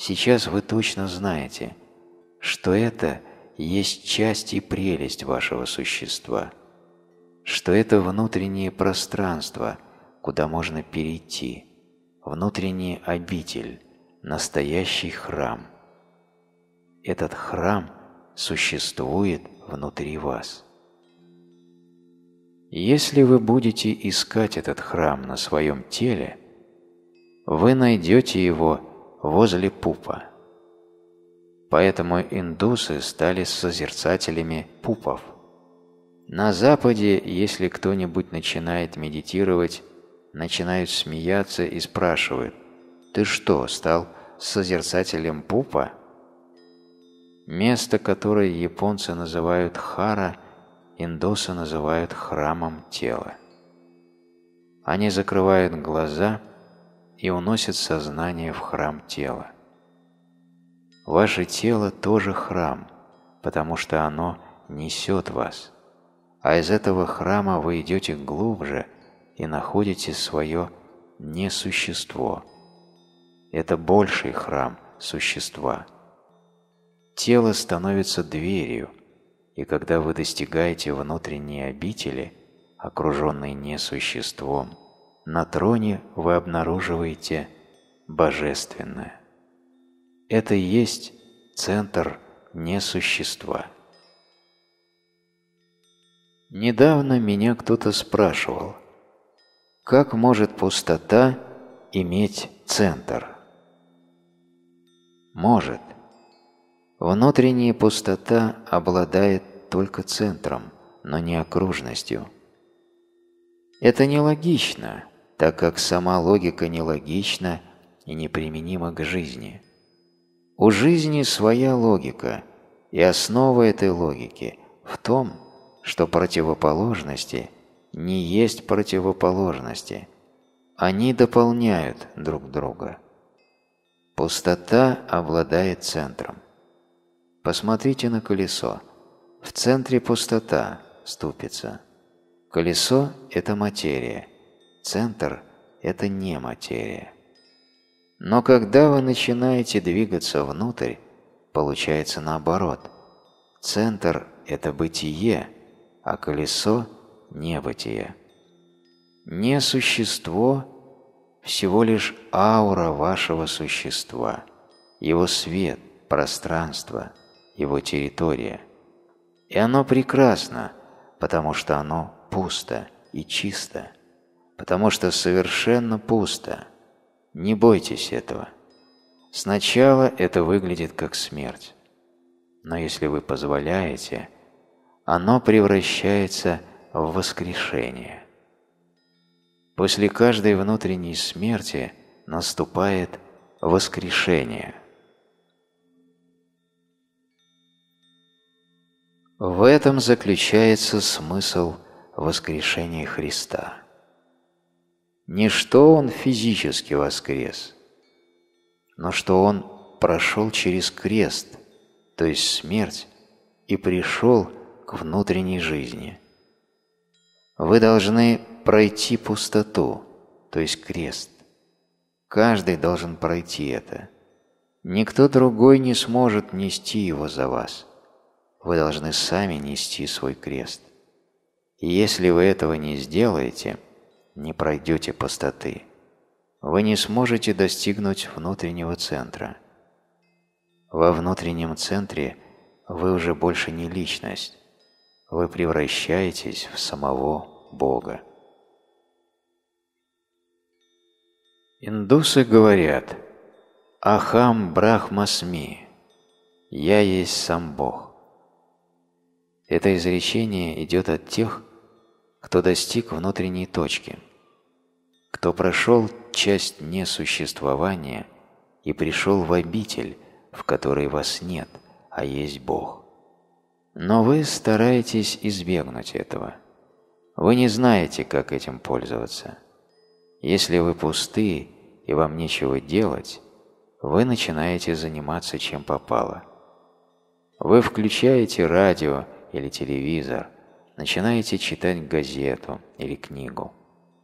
Сейчас вы точно знаете, что это есть часть и прелесть вашего существа, что это внутреннее пространство, куда можно перейти, внутренний обитель, настоящий храм. Этот храм существует внутри вас. Если вы будете искать этот храм на своем теле, вы найдете его возле пупа. Поэтому индусы стали созерцателями пупов. На Западе, если кто-нибудь начинает медитировать, начинают смеяться и спрашивают «Ты что, стал созерцателем пупа?» Место, которое японцы называют хара, индусы называют храмом тела. Они закрывают глаза и уносит сознание в храм тела. Ваше тело тоже храм, потому что оно несет вас, а из этого храма вы идете глубже и находите свое несущество. Это больший храм существа. Тело становится дверью, и когда вы достигаете внутренней обители, окруженной несуществом, на троне вы обнаруживаете божественное. Это и есть центр несущества. Недавно меня кто-то спрашивал, как может пустота иметь центр? Может. Внутренняя пустота обладает только центром, но не окружностью. Это нелогично, так как сама логика нелогична и неприменима к жизни. У жизни своя логика, и основа этой логики в том, что противоположности не есть противоположности, они дополняют друг друга. Пустота обладает центром. Посмотрите на колесо. В центре пустота, ступится. Колесо – это материя – Центр – это не материя. Но когда вы начинаете двигаться внутрь, получается наоборот. Центр – это бытие, а колесо – небытие. Не существо – всего лишь аура вашего существа, его свет, пространство, его территория. И оно прекрасно, потому что оно пусто и чисто – потому что совершенно пусто. Не бойтесь этого. Сначала это выглядит как смерть. Но если вы позволяете, оно превращается в воскрешение. После каждой внутренней смерти наступает воскрешение. В этом заключается смысл воскрешения Христа не что он физически воскрес, но что он прошел через крест, то есть смерть, и пришел к внутренней жизни. Вы должны пройти пустоту, то есть крест. Каждый должен пройти это. Никто другой не сможет нести его за вас. Вы должны сами нести свой крест. И если вы этого не сделаете – не пройдете пустоты. Вы не сможете достигнуть внутреннего центра. Во внутреннем центре вы уже больше не личность. Вы превращаетесь в самого Бога. Индусы говорят «Ахам Брахмасми» – «Я есть сам Бог». Это изречение идет от тех, кто достиг внутренней точки – кто прошел часть несуществования и пришел в обитель, в которой вас нет, а есть Бог. Но вы стараетесь избегнуть этого. Вы не знаете, как этим пользоваться. Если вы пусты и вам нечего делать, вы начинаете заниматься чем попало. Вы включаете радио или телевизор, начинаете читать газету или книгу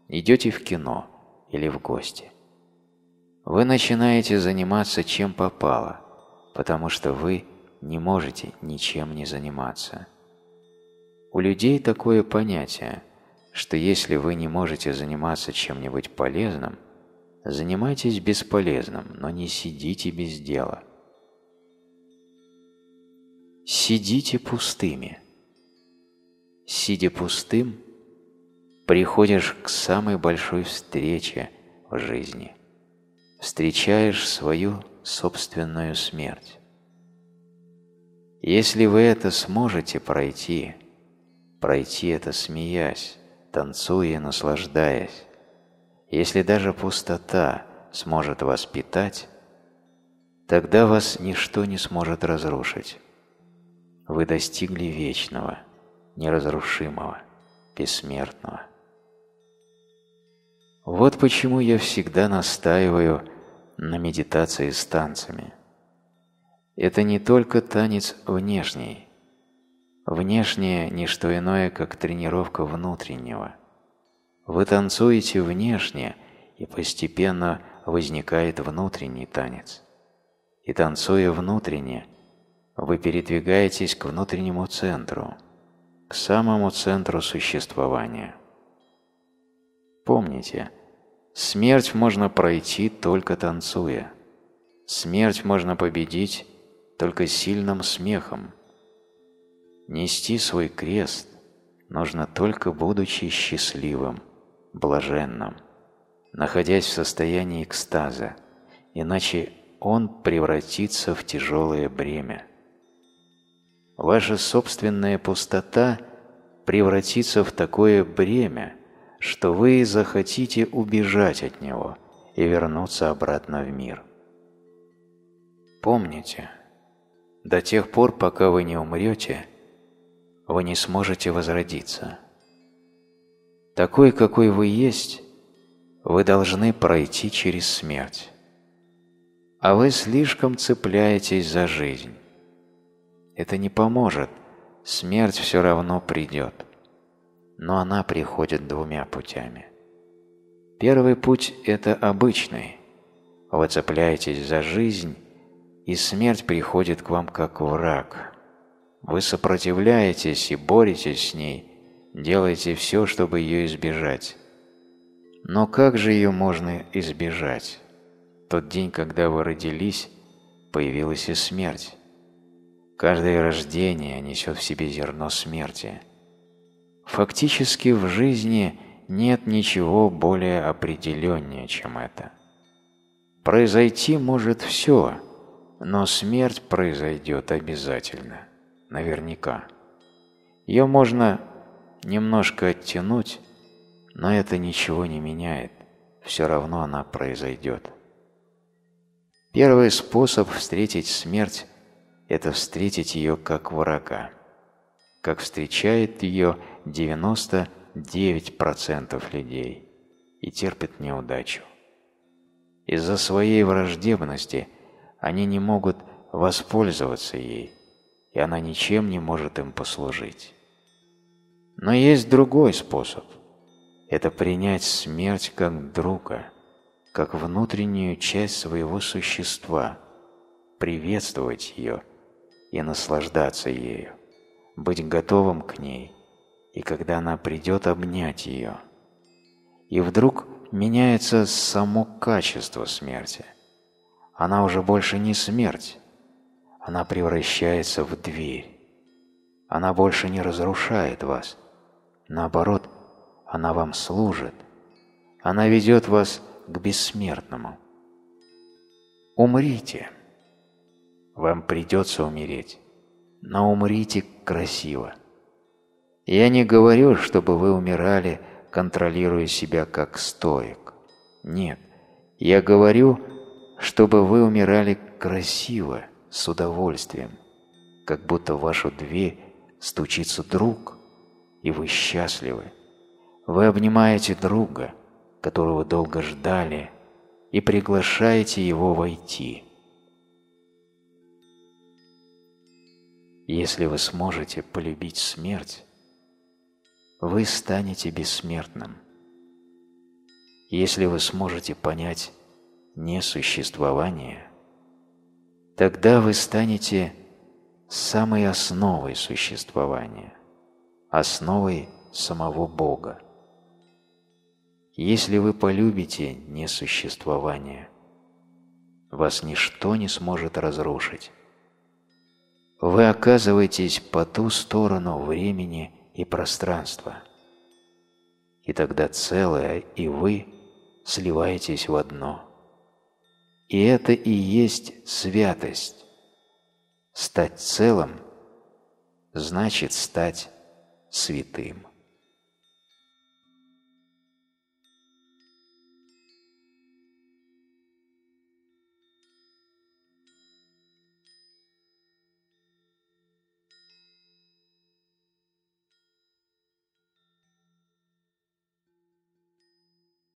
идете в кино или в гости. Вы начинаете заниматься чем попало, потому что вы не можете ничем не заниматься. У людей такое понятие, что если вы не можете заниматься чем-нибудь полезным, занимайтесь бесполезным, но не сидите без дела. Сидите пустыми. Сидя пустым – приходишь к самой большой встрече в жизни. Встречаешь свою собственную смерть. Если вы это сможете пройти, пройти это смеясь, танцуя и наслаждаясь, если даже пустота сможет вас питать, тогда вас ничто не сможет разрушить. Вы достигли вечного, неразрушимого, бессмертного. Вот почему я всегда настаиваю на медитации с танцами. Это не только танец внешний. Внешнее – не что иное, как тренировка внутреннего. Вы танцуете внешне, и постепенно возникает внутренний танец. И танцуя внутренне, вы передвигаетесь к внутреннему центру, к самому центру существования – Помните, смерть можно пройти только танцуя. Смерть можно победить только сильным смехом. Нести свой крест нужно только будучи счастливым, блаженным, находясь в состоянии экстаза, иначе он превратится в тяжелое бремя. Ваша собственная пустота превратится в такое бремя, что вы захотите убежать от него и вернуться обратно в мир. Помните, до тех пор, пока вы не умрете, вы не сможете возродиться. Такой, какой вы есть, вы должны пройти через смерть. А вы слишком цепляетесь за жизнь. Это не поможет, смерть все равно придет но она приходит двумя путями. Первый путь – это обычный. Вы цепляетесь за жизнь, и смерть приходит к вам как враг. Вы сопротивляетесь и боретесь с ней, делаете все, чтобы ее избежать. Но как же ее можно избежать? Тот день, когда вы родились, появилась и смерть. Каждое рождение несет в себе зерно смерти – Фактически в жизни нет ничего более определеннее, чем это. Произойти может все, но смерть произойдет обязательно, наверняка. Ее можно немножко оттянуть, но это ничего не меняет, все равно она произойдет. Первый способ встретить смерть – это встретить ее как врага, как встречает ее – 99% людей и терпят неудачу. Из-за своей враждебности они не могут воспользоваться ей, и она ничем не может им послужить. Но есть другой способ – это принять смерть как друга, как внутреннюю часть своего существа, приветствовать ее и наслаждаться ею, быть готовым к ней – и когда она придет обнять ее. И вдруг меняется само качество смерти. Она уже больше не смерть. Она превращается в дверь. Она больше не разрушает вас. Наоборот, она вам служит. Она ведет вас к бессмертному. Умрите. Вам придется умереть, но умрите красиво. Я не говорю, чтобы вы умирали, контролируя себя как стоик. Нет, я говорю, чтобы вы умирали красиво, с удовольствием, как будто в вашу дверь стучится друг, и вы счастливы. Вы обнимаете друга, которого долго ждали, и приглашаете его войти. Если вы сможете полюбить смерть, вы станете бессмертным. Если вы сможете понять несуществование, тогда вы станете самой основой существования, основой самого Бога. Если вы полюбите несуществование, вас ничто не сможет разрушить. Вы оказываетесь по ту сторону времени и пространство. И тогда целое и вы сливаетесь в одно. И это и есть святость. Стать целым значит стать святым.